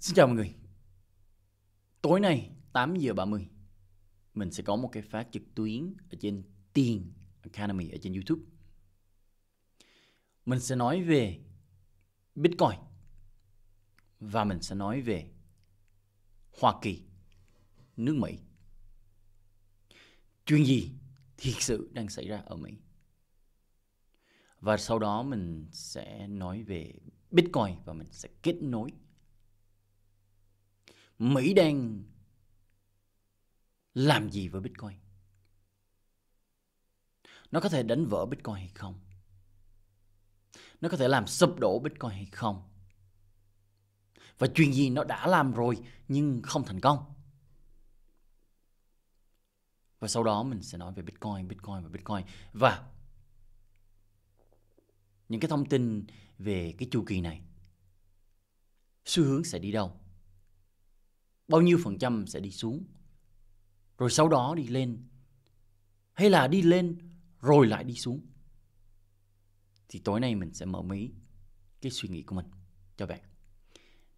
Xin chào mọi người Tối nay 8 giờ 30 Mình sẽ có một cái phát trực tuyến ở trên Tiền Academy ở trên Youtube Mình sẽ nói về Bitcoin Và mình sẽ nói về Hoa Kỳ Nước Mỹ Chuyện gì thiệt sự đang xảy ra ở Mỹ Và sau đó mình sẽ nói về Bitcoin và mình sẽ kết nối Mỹ đang làm gì với Bitcoin? Nó có thể đánh vỡ Bitcoin hay không? Nó có thể làm sụp đổ Bitcoin hay không? Và chuyện gì nó đã làm rồi nhưng không thành công? Và sau đó mình sẽ nói về Bitcoin, Bitcoin và Bitcoin và những cái thông tin về cái chu kỳ này. Xu hướng sẽ đi đâu? bao nhiêu phần trăm sẽ đi xuống rồi sau đó đi lên hay là đi lên rồi lại đi xuống thì tối nay mình sẽ mở mấy cái suy nghĩ của mình cho bạn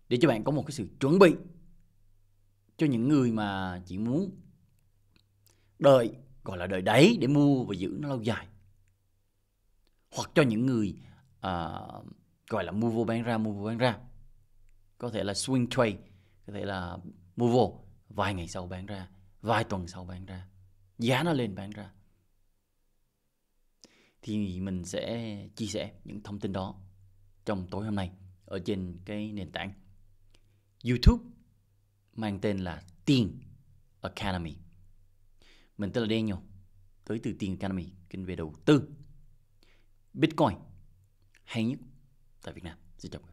để cho bạn có một cái sự chuẩn bị cho những người mà chỉ muốn đợi gọi là đợi đấy để mua và giữ nó lâu dài hoặc cho những người uh, gọi là mua vô bán ra mua vô bán ra có thể là swing trade có thể là mua vô vài ngày sau bán ra vài tuần sau bán ra giá nó lên bán ra thì mình sẽ chia sẻ những thông tin đó trong tối hôm nay ở trên cái nền tảng YouTube mang tên là Tiền Academy. Mình tên là Daniel, tới từ Tiền Academy, kênh về đầu tư Bitcoin hay nhất tại Việt Nam. Xin chào